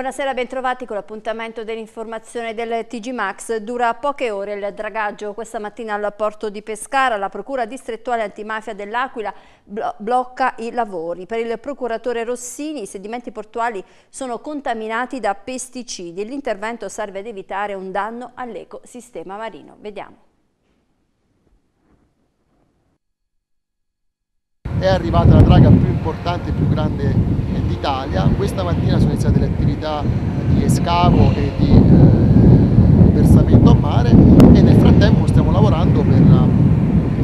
Buonasera, bentrovati con l'appuntamento dell'informazione del TG Max. Dura poche ore il dragaggio questa mattina al porto di Pescara. La Procura distrettuale antimafia dell'Aquila blocca i lavori. Per il procuratore Rossini i sedimenti portuali sono contaminati da pesticidi. e L'intervento serve ad evitare un danno all'ecosistema marino. Vediamo. è arrivata la draga più importante e più grande d'Italia. Questa mattina sono iniziate le attività di escavo e di eh, versamento a mare e nel frattempo stiamo lavorando per la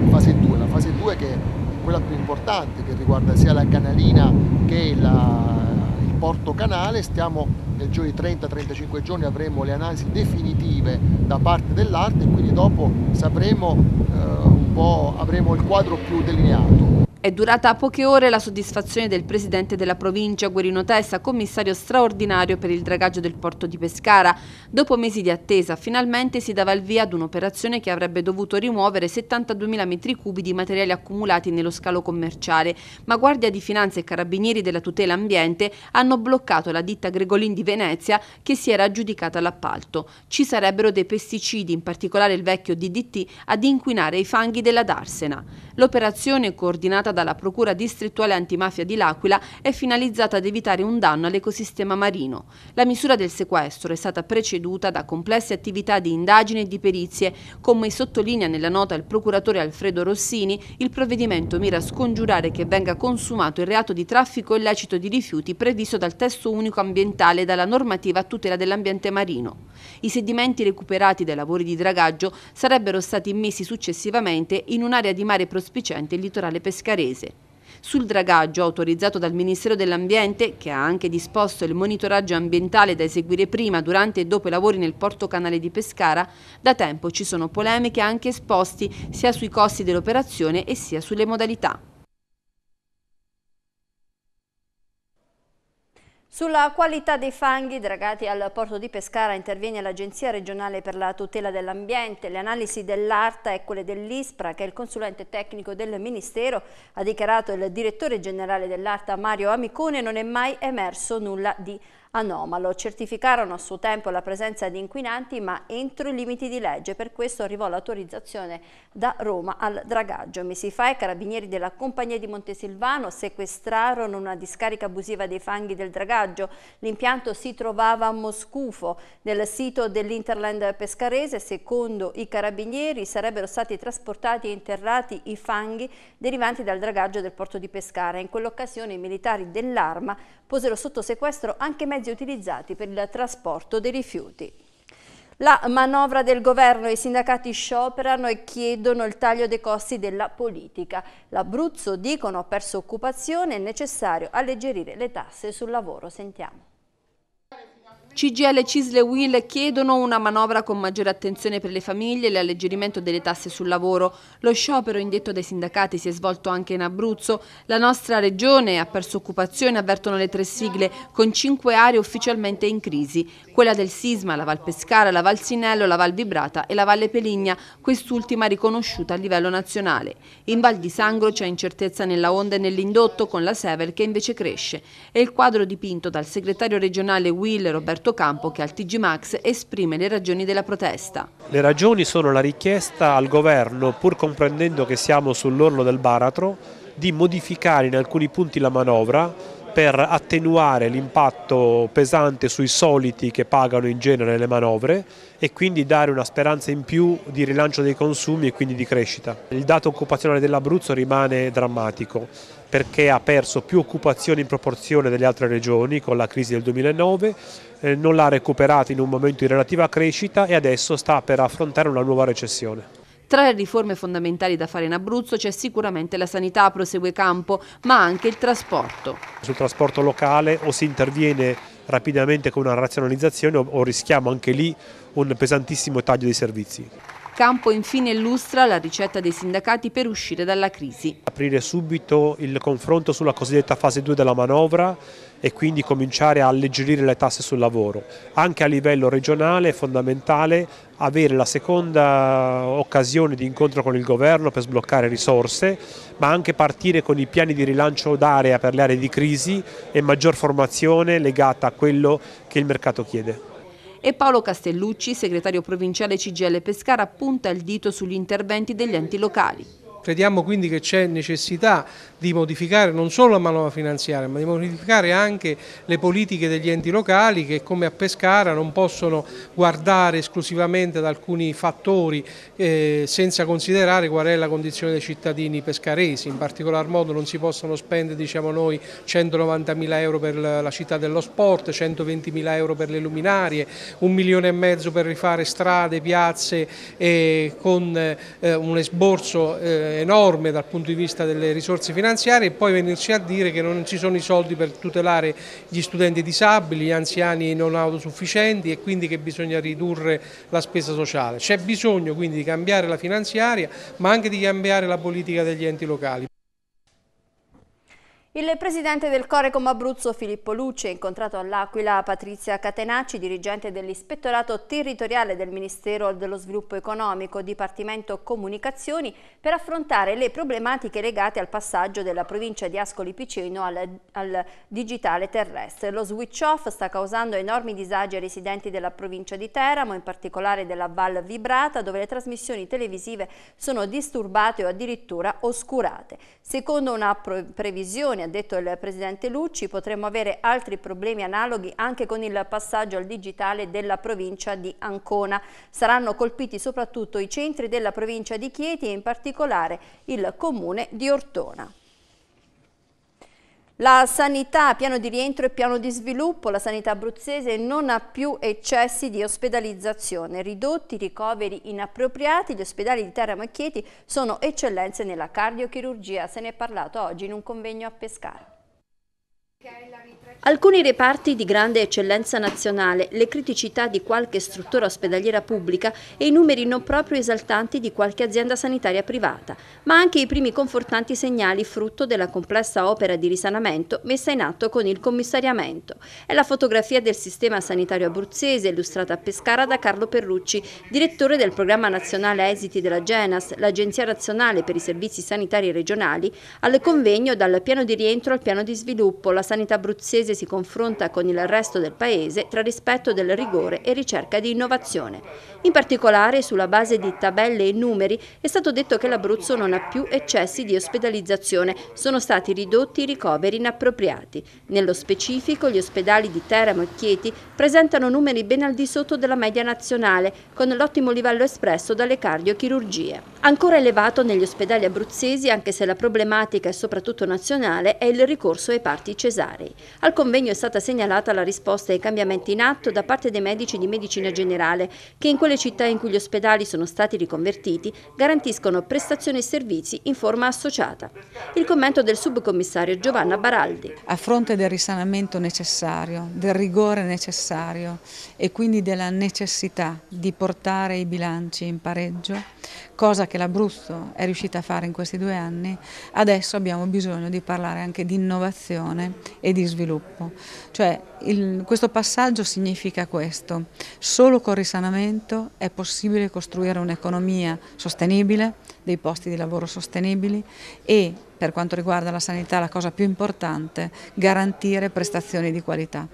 fase 2, la fase 2 che è quella più importante che riguarda sia la canalina che la, il porto canale, stiamo nel giro di 30-35 giorni avremo le analisi definitive da parte dell'arte e quindi dopo sapremo eh, un po', avremo il quadro più delineato. È durata poche ore la soddisfazione del presidente della provincia Guerino Tessa, commissario straordinario per il dragaggio del porto di Pescara. Dopo mesi di attesa, finalmente si dava il via ad un'operazione che avrebbe dovuto rimuovere 72.000 metri cubi di materiali accumulati nello scalo commerciale, ma Guardia di Finanza e Carabinieri della Tutela Ambiente hanno bloccato la ditta Gregolin di Venezia che si era aggiudicata l'appalto. Ci sarebbero dei pesticidi, in particolare il vecchio DDT, ad inquinare i fanghi della Darsena. L'operazione coordinata dalla Procura distrettuale antimafia di L'Aquila è finalizzata ad evitare un danno all'ecosistema marino. La misura del sequestro è stata preceduta da complesse attività di indagine e di perizie. Come sottolinea nella nota il procuratore Alfredo Rossini, il provvedimento mira a scongiurare che venga consumato il reato di traffico illecito di rifiuti previsto dal testo unico ambientale e dalla normativa a tutela dell'ambiente marino. I sedimenti recuperati dai lavori di dragaggio sarebbero stati immessi successivamente in un'area di mare prospicente il litorale pescarese imprese. Sul dragaggio autorizzato dal Ministero dell'Ambiente, che ha anche disposto il monitoraggio ambientale da eseguire prima, durante e dopo i lavori nel porto canale di Pescara, da tempo ci sono polemiche anche esposti sia sui costi dell'operazione e sia sulle modalità. Sulla qualità dei fanghi dragati al porto di Pescara interviene l'Agenzia regionale per la tutela dell'ambiente. Le analisi dell'ARTA e quelle dell'ISPRA, che è il consulente tecnico del Ministero, ha dichiarato il direttore generale dell'ARTA Mario Amicone, non è mai emerso nulla di anomalo. Ah, certificarono a suo tempo la presenza di inquinanti ma entro i limiti di legge, per questo arrivò l'autorizzazione da Roma al dragaggio. Mesi fa i carabinieri della compagnia di Montesilvano sequestrarono una discarica abusiva dei fanghi del dragaggio. L'impianto si trovava a Moscufo, nel sito dell'Interland Pescarese. Secondo i carabinieri sarebbero stati trasportati e interrati i fanghi derivanti dal dragaggio del porto di Pescara. In quell'occasione i militari dell'arma posero sotto sequestro anche mezzi mezzi utilizzati per il trasporto dei rifiuti. La manovra del governo, e i sindacati scioperano e chiedono il taglio dei costi della politica. L'Abruzzo, dicono, ha perso occupazione, è necessario alleggerire le tasse sul lavoro. Sentiamo. CGL, Cisle e Will chiedono una manovra con maggiore attenzione per le famiglie e l'alleggerimento delle tasse sul lavoro. Lo sciopero indetto dai sindacati si è svolto anche in Abruzzo. La nostra regione ha perso occupazione, avvertono le tre sigle, con cinque aree ufficialmente in crisi. Quella del Sisma, la Val Pescara, la Val Sinello, la Val Vibrata e la Valle Peligna, quest'ultima riconosciuta a livello nazionale. In Val di Sangro c'è incertezza nella onda e nell'indotto, con la Sever che invece cresce. E il quadro dipinto dal segretario regionale Will, Roberto Campo che al TG Max esprime le ragioni della protesta. Le ragioni sono la richiesta al governo, pur comprendendo che siamo sull'orlo del baratro, di modificare in alcuni punti la manovra per attenuare l'impatto pesante sui soliti che pagano in genere le manovre e quindi dare una speranza in più di rilancio dei consumi e quindi di crescita. Il dato occupazionale dell'Abruzzo rimane drammatico perché ha perso più occupazione in proporzione delle altre regioni con la crisi del 2009, eh, non l'ha recuperata in un momento di relativa crescita e adesso sta per affrontare una nuova recessione. Tra le riforme fondamentali da fare in Abruzzo c'è sicuramente la sanità, prosegue Campo, ma anche il trasporto. Sul trasporto locale o si interviene rapidamente con una razionalizzazione o rischiamo anche lì un pesantissimo taglio dei servizi. Campo infine illustra la ricetta dei sindacati per uscire dalla crisi. Aprire subito il confronto sulla cosiddetta fase 2 della manovra e quindi cominciare a alleggerire le tasse sul lavoro. Anche a livello regionale è fondamentale avere la seconda occasione di incontro con il governo per sbloccare risorse, ma anche partire con i piani di rilancio d'area per le aree di crisi e maggior formazione legata a quello che il mercato chiede e Paolo Castellucci, segretario provinciale CGL Pescara, punta il dito sugli interventi degli enti locali. Crediamo quindi che c'è necessità di modificare non solo la manovra finanziaria ma di modificare anche le politiche degli enti locali che come a Pescara non possono guardare esclusivamente ad alcuni fattori eh, senza considerare qual è la condizione dei cittadini pescaresi, in particolar modo non si possono spendere diciamo noi 190 mila euro per la città dello sport, 120 mila euro per le luminarie, un milione e mezzo per rifare strade, piazze eh, con eh, un esborso eh, enorme dal punto di vista delle risorse finanziarie e poi venirci a dire che non ci sono i soldi per tutelare gli studenti disabili, gli anziani non autosufficienti e quindi che bisogna ridurre la spesa sociale. C'è bisogno quindi di cambiare la finanziaria ma anche di cambiare la politica degli enti locali. Il presidente del Corecom Abruzzo Filippo Lucci ha incontrato all'Aquila Patrizia Catenacci, dirigente dell'Ispettorato Territoriale del Ministero dello Sviluppo Economico, Dipartimento Comunicazioni, per affrontare le problematiche legate al passaggio della provincia di Ascoli Piceno al, al digitale terrestre. Lo switch off sta causando enormi disagi ai residenti della provincia di Teramo, in particolare della Val Vibrata, dove le trasmissioni televisive sono disturbate o addirittura oscurate. Secondo una previsione ha detto il Presidente Lucci, potremmo avere altri problemi analoghi anche con il passaggio al digitale della provincia di Ancona. Saranno colpiti soprattutto i centri della provincia di Chieti e in particolare il comune di Ortona. La sanità, piano di rientro e piano di sviluppo, la sanità abruzzese non ha più eccessi di ospedalizzazione, ridotti ricoveri inappropriati, gli ospedali di Terra Macchieti sono eccellenze nella cardiochirurgia, se ne è parlato oggi in un convegno a Pescara. Alcuni reparti di grande eccellenza nazionale, le criticità di qualche struttura ospedaliera pubblica e i numeri non proprio esaltanti di qualche azienda sanitaria privata, ma anche i primi confortanti segnali frutto della complessa opera di risanamento messa in atto con il commissariamento. È la fotografia del sistema sanitario abruzzese illustrata a Pescara da Carlo Perrucci, direttore del programma nazionale Esiti della Genas, l'Agenzia Nazionale per i Servizi Sanitari Regionali, al convegno dal piano di rientro al piano di sviluppo, la sanità abruzzese Varese si confronta con il resto del paese tra rispetto del rigore e ricerca di innovazione. In particolare, sulla base di tabelle e numeri, è stato detto che l'Abruzzo non ha più eccessi di ospedalizzazione, sono stati ridotti i ricoveri inappropriati. Nello specifico, gli ospedali di Teramo e Chieti presentano numeri ben al di sotto della media nazionale, con l'ottimo livello espresso dalle cardiochirurgie. Ancora elevato negli ospedali abruzzesi, anche se la problematica è soprattutto nazionale, è il ricorso ai parti cesarei. Al convegno è stata segnalata la risposta ai cambiamenti in atto da parte dei medici di medicina generale, che in quelle le città in cui gli ospedali sono stati riconvertiti garantiscono prestazioni e servizi in forma associata. Il commento del subcommissario Giovanna Baraldi. A fronte del risanamento necessario, del rigore necessario e quindi della necessità di portare i bilanci in pareggio, cosa che l'Abruzzo è riuscita a fare in questi due anni, adesso abbiamo bisogno di parlare anche di innovazione e di sviluppo. Cioè il, questo passaggio significa questo, solo col risanamento è possibile costruire un'economia sostenibile, dei posti di lavoro sostenibili e per quanto riguarda la sanità la cosa più importante, garantire prestazioni di qualità.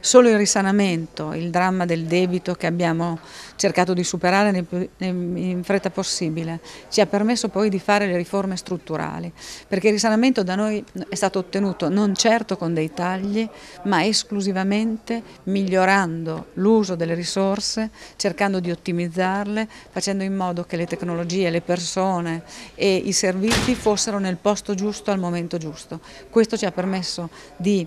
Solo il risanamento, il dramma del debito che abbiamo cercato di superare in fretta possibile, ci ha permesso poi di fare le riforme strutturali, perché il risanamento da noi è stato ottenuto non certo con dei tagli, ma esclusivamente migliorando l'uso delle risorse, cercando di ottimizzarle, facendo in modo che le tecnologie, le persone e i servizi fossero nel posto giusto al momento giusto. Questo ci ha permesso di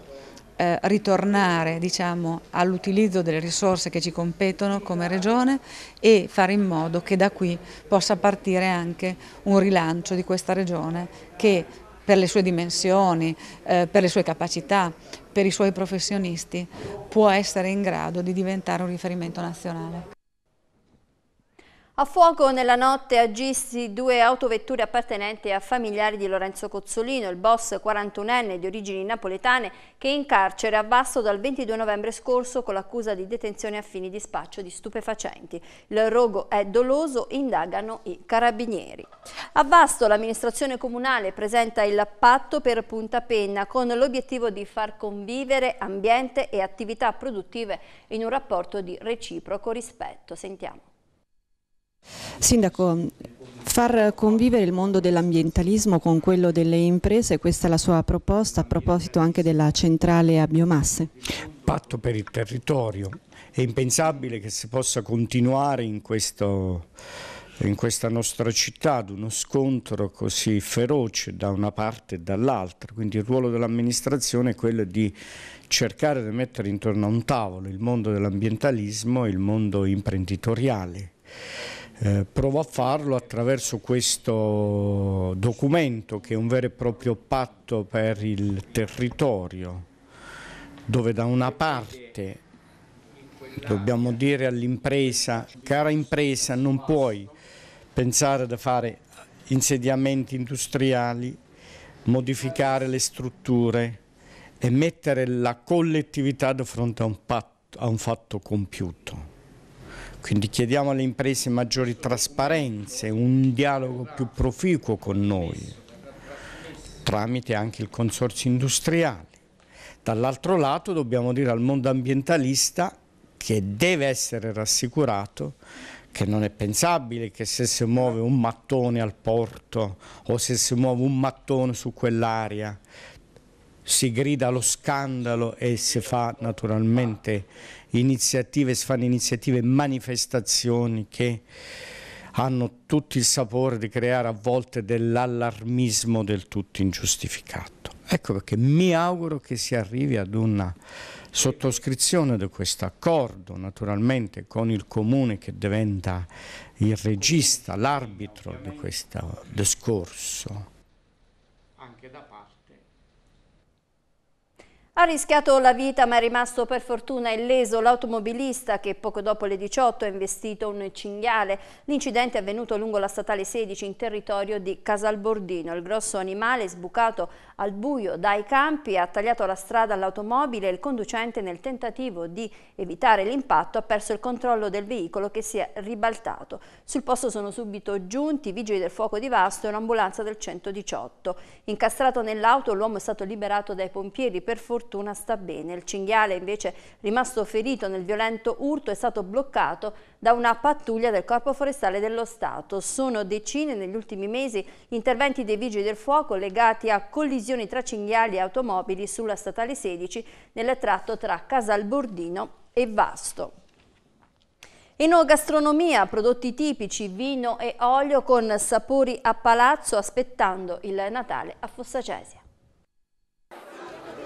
eh, ritornare diciamo, all'utilizzo delle risorse che ci competono come Regione e fare in modo che da qui possa partire anche un rilancio di questa Regione che per le sue dimensioni, eh, per le sue capacità, per i suoi professionisti, può essere in grado di diventare un riferimento nazionale. A fuoco nella notte agisti due autovetture appartenenti a familiari di Lorenzo Cozzolino, il boss 41enne di origini napoletane che è in carcere a Basso dal 22 novembre scorso con l'accusa di detenzione a fini di spaccio di stupefacenti. Il rogo è doloso, indagano i carabinieri. A Basto l'amministrazione comunale presenta il patto per Punta Penna con l'obiettivo di far convivere ambiente e attività produttive in un rapporto di reciproco rispetto. Sentiamo. Sindaco, Far convivere il mondo dell'ambientalismo con quello delle imprese, questa è la sua proposta a proposito anche della centrale a biomasse. Patto per il territorio, è impensabile che si possa continuare in, questo, in questa nostra città ad uno scontro così feroce da una parte e dall'altra, quindi il ruolo dell'amministrazione è quello di cercare di mettere intorno a un tavolo il mondo dell'ambientalismo e il mondo imprenditoriale eh, provo a farlo attraverso questo documento che è un vero e proprio patto per il territorio, dove da una parte dobbiamo dire all'impresa, cara impresa non puoi pensare di fare insediamenti industriali, modificare le strutture e mettere la collettività di fronte a un, patto, a un fatto compiuto. Quindi chiediamo alle imprese maggiori trasparenze, un dialogo più proficuo con noi, tramite anche il consorzio industriale. Dall'altro lato dobbiamo dire al mondo ambientalista che deve essere rassicurato che non è pensabile che se si muove un mattone al porto o se si muove un mattone su quell'area si grida allo scandalo e si fa naturalmente iniziative, si fanno iniziative, manifestazioni che hanno tutto il sapore di creare a volte dell'allarmismo del tutto ingiustificato. Ecco perché mi auguro che si arrivi ad una sottoscrizione di questo accordo, naturalmente con il comune che diventa il regista, l'arbitro di questo discorso. Ha rischiato la vita ma è rimasto per fortuna illeso l'automobilista che poco dopo le 18 ha investito un cinghiale. L'incidente è avvenuto lungo la statale 16 in territorio di Casalbordino. Il grosso animale sbucato al buio dai campi ha tagliato la strada all'automobile e il conducente nel tentativo di evitare l'impatto ha perso il controllo del veicolo che si è ribaltato. Sul posto sono subito giunti i vigili del fuoco di Vasto e un'ambulanza del 118. Incastrato nell'auto l'uomo è stato liberato dai pompieri per fortuna fortuna sta bene. Il cinghiale invece rimasto ferito nel violento urto è stato bloccato da una pattuglia del Corpo Forestale dello Stato. Sono decine negli ultimi mesi gli interventi dei Vigili del Fuoco legati a collisioni tra cinghiali e automobili sulla Statale 16 nel tratto tra Casalbordino e Vasto. Enogastronomia, prodotti tipici, vino e olio con sapori a palazzo aspettando il Natale a Fossacesia.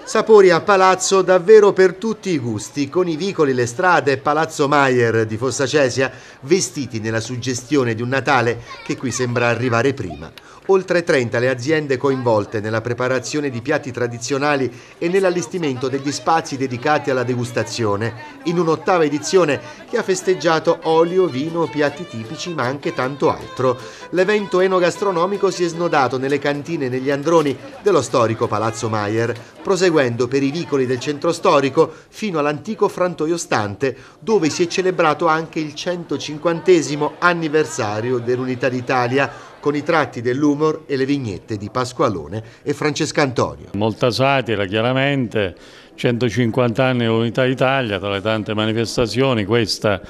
Sapori a palazzo davvero per tutti i gusti, con i vicoli, le strade e Palazzo Maier di Fossa Cesia vestiti nella suggestione di un Natale che qui sembra arrivare prima. Oltre 30 le aziende coinvolte nella preparazione di piatti tradizionali e nell'allestimento degli spazi dedicati alla degustazione, in un'ottava edizione che ha festeggiato olio, vino, piatti tipici ma anche tanto altro. L'evento enogastronomico si è snodato nelle cantine e negli androni dello storico Palazzo Maier, proseguendo per i vicoli del centro storico fino all'antico frantoio stante, dove si è celebrato anche il 150 anniversario dell'Unità d'Italia, con i tratti dell'humor e le vignette di Pasqualone e Francesco Antonio. Molta satira chiaramente, 150 anni Unità d'Italia, tra le tante manifestazioni, questa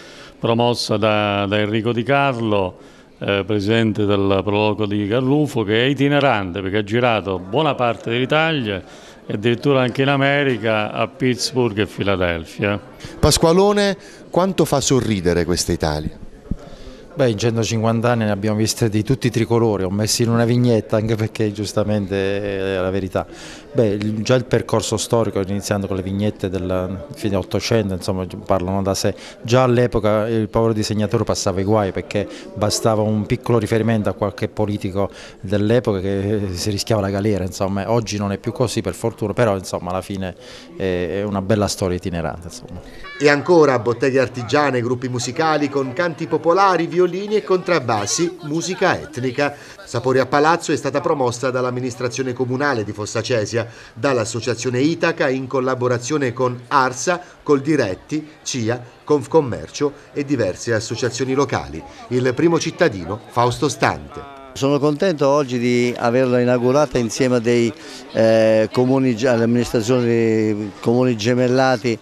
promossa da, da Enrico Di Carlo, eh, presidente del prologo di Carlufo, che è itinerante perché ha girato buona parte dell'Italia e addirittura anche in America, a Pittsburgh e Filadelfia. Pasqualone, quanto fa sorridere questa Italia? Beh, in 150 anni ne abbiamo viste di tutti i tricolori, ho messo in una vignetta anche perché giustamente è la verità. Beh, già il percorso storico, iniziando con le vignette del fine 800, insomma, parlano da sé. Già all'epoca il povero disegnatore passava i guai perché bastava un piccolo riferimento a qualche politico dell'epoca che si rischiava la galera, insomma. Oggi non è più così per fortuna, però insomma, alla fine è una bella storia itinerante, insomma. E ancora botteghe artigiane, gruppi musicali con canti popolari, violini violini e contrabbassi, musica etnica. Sapori a Palazzo è stata promossa dall'amministrazione comunale di Fossacesia, dall'associazione Itaca in collaborazione con Arsa, Coldiretti, CIA, Confcommercio e diverse associazioni locali. Il primo cittadino Fausto Stante. Sono contento oggi di averla inaugurata insieme dei, eh, comuni, alle comuni gemellati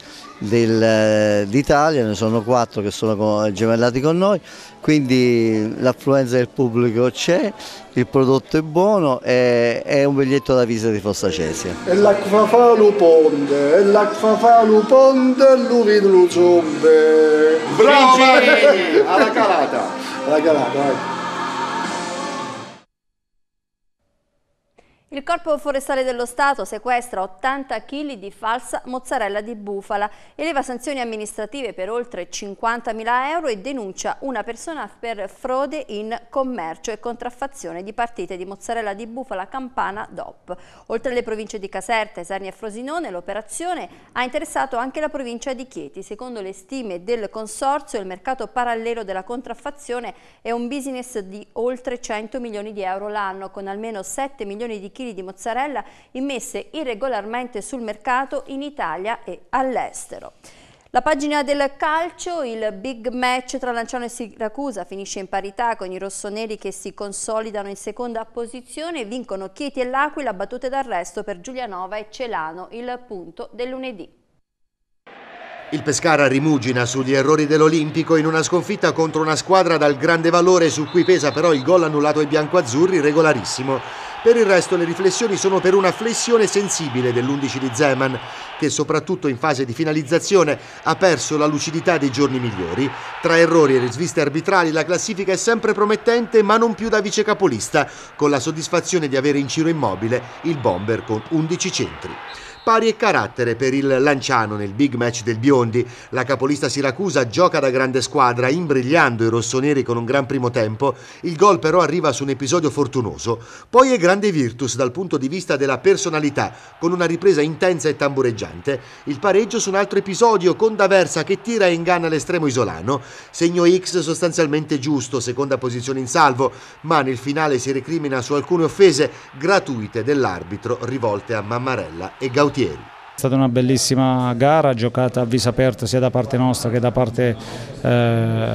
eh, d'Italia, ne sono quattro che sono gemellati con noi, quindi l'affluenza del pubblico c'è, il prodotto è buono e è un biglietto da visita di Fossa Cesia. E l'acquafalu ponte, e l'acquafalu ponde, l'uvidlu zombe. Brava! Alla calata! Alla calata, vai. Il Corpo Forestale dello Stato sequestra 80 kg di falsa mozzarella di bufala, eleva sanzioni amministrative per oltre 50.000 euro e denuncia una persona per frode in commercio e contraffazione di partite di mozzarella di bufala campana DOP. Oltre alle province di Caserta, Esernia e Frosinone, l'operazione ha interessato anche la provincia di Chieti. Secondo le stime del Consorzio, il mercato parallelo della contraffazione è un business di oltre 100 milioni di euro l'anno, con almeno 7 milioni di chili kg di mozzarella immesse irregolarmente sul mercato in Italia e all'estero. La pagina del calcio, il big match tra Lanciano e Siracusa finisce in parità con i rossoneri che si consolidano in seconda posizione e vincono Chieti e L'Aquila battute d'arresto per Giulianova e Celano, il punto del lunedì. Il Pescara rimugina sugli errori dell'Olimpico in una sconfitta contro una squadra dal grande valore su cui pesa però il gol annullato ai biancoazzurri regolarissimo. Per il resto le riflessioni sono per una flessione sensibile dell'11 di Zeman, che soprattutto in fase di finalizzazione ha perso la lucidità dei giorni migliori. Tra errori e risviste arbitrali la classifica è sempre promettente ma non più da vice capolista, con la soddisfazione di avere in giro immobile il bomber con 11 centri pari e carattere per il Lanciano nel big match del Biondi. La capolista Siracusa gioca da grande squadra, imbrigliando i rossoneri con un gran primo tempo. Il gol però arriva su un episodio fortunoso. Poi è grande Virtus dal punto di vista della personalità, con una ripresa intensa e tambureggiante. Il pareggio su un altro episodio con D'Aversa che tira e inganna l'estremo isolano. Segno X sostanzialmente giusto, seconda posizione in salvo, ma nel finale si recrimina su alcune offese gratuite dell'arbitro rivolte a Mammarella e Gaudì. Gualtieri. È stata una bellissima gara giocata a viso aperto sia da parte nostra che da parte eh,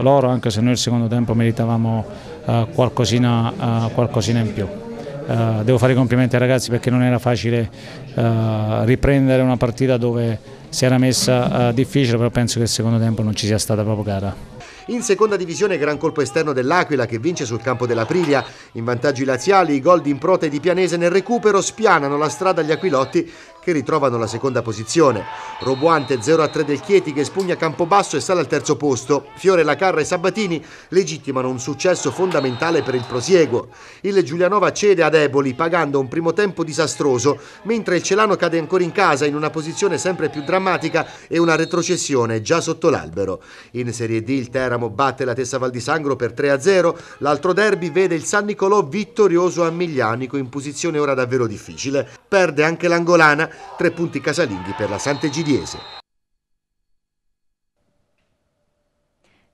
loro, anche se noi il secondo tempo meritavamo eh, qualcosina, eh, qualcosina, in più. Eh, devo fare i complimenti ai ragazzi perché non era facile eh, riprendere una partita dove si era messa eh, difficile, però penso che il secondo tempo non ci sia stata proprio gara. In seconda divisione gran colpo esterno dell'Aquila che vince sul campo della Priglia. In vantaggi laziali i gol di Improta e di Pianese nel recupero spianano la strada agli aquilotti che ritrovano la seconda posizione. Robuante 0-3 del Chieti che spugna Campobasso e sale al terzo posto. Fiore Lacarra e Sabatini legittimano un successo fondamentale per il prosieguo. Il Giulianova cede ad Eboli pagando un primo tempo disastroso, mentre il Celano cade ancora in casa in una posizione sempre più drammatica e una retrocessione già sotto l'albero. In Serie D il Teramo batte la Tessa Val di Sangro per 3-0, l'altro derby vede il San Nicolò vittorioso a Miglianico in posizione ora davvero difficile. Perde anche l'Angolana tre punti casalinghi per la Sant'Egidiese.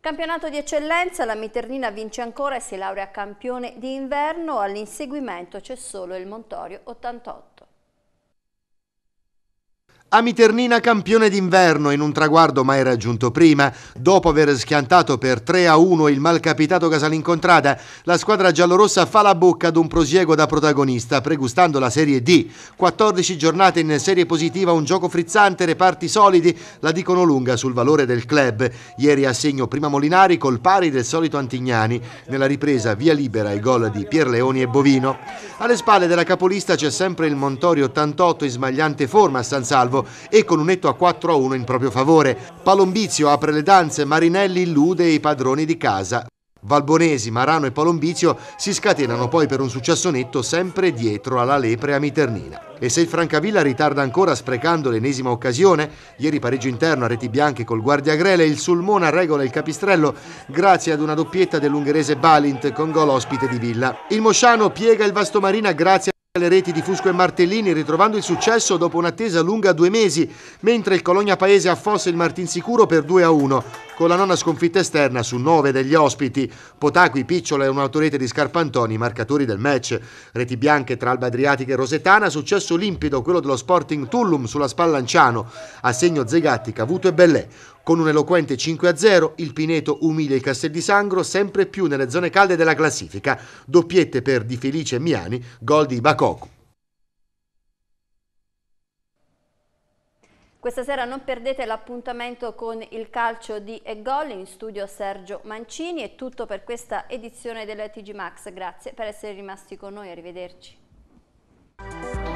Campionato di eccellenza, la Miternina vince ancora e si laurea campione di inverno, all'inseguimento c'è solo il Montorio 88. A Miternina campione d'inverno in un traguardo mai raggiunto prima, dopo aver schiantato per 3 a 1 il malcapitato Casalincontrada, la squadra giallorossa fa la bocca ad un prosieguo da protagonista, pregustando la Serie D. 14 giornate in serie positiva, un gioco frizzante, reparti solidi, la dicono lunga sul valore del club. Ieri a segno prima Molinari col pari del solito Antignani, nella ripresa via libera i gol di Pierleoni e Bovino. Alle spalle della capolista c'è sempre il Montorio 88 in smagliante forma a San Salvo Viterbo e con un netto a 4 a 1 in proprio favore. Palombizio apre le danze, Marinelli illude i padroni di casa. Valbonesi, Marano e Palombizio si scatenano poi per un successo netto sempre dietro alla lepre a Miternina. E se il Francavilla ritarda ancora sprecando l'ennesima occasione, ieri pareggio interno a reti bianche col guardia Grele, il Sulmona regola il capistrello grazie ad una doppietta dell'ungherese Balint con gol ospite di Villa. Il Mosciano piega il Vastomarina grazie a le reti di Fusco e Martellini ritrovando il successo dopo un'attesa lunga due mesi, mentre il Colonia Paese affossa il Martinsicuro per 2 a 1, con la nona sconfitta esterna su 9 degli ospiti. Potacqui, Picciola e un'autorete di Scarpantoni, marcatori del match. Reti bianche tra Alba Adriatica e Rosetana, successo limpido quello dello Sporting Tullum sulla Spallanciano, a segno Zegatti, Cavuto e Bellè. Con un eloquente 5-0, il Pineto umilia i Castel di Sangro sempre più nelle zone calde della classifica. Doppiette per Di Felice e Miani, gol di Bakoku. Questa sera non perdete l'appuntamento con il calcio di e gol in studio Sergio Mancini. È tutto per questa edizione della TG Max. Grazie per essere rimasti con noi. Arrivederci.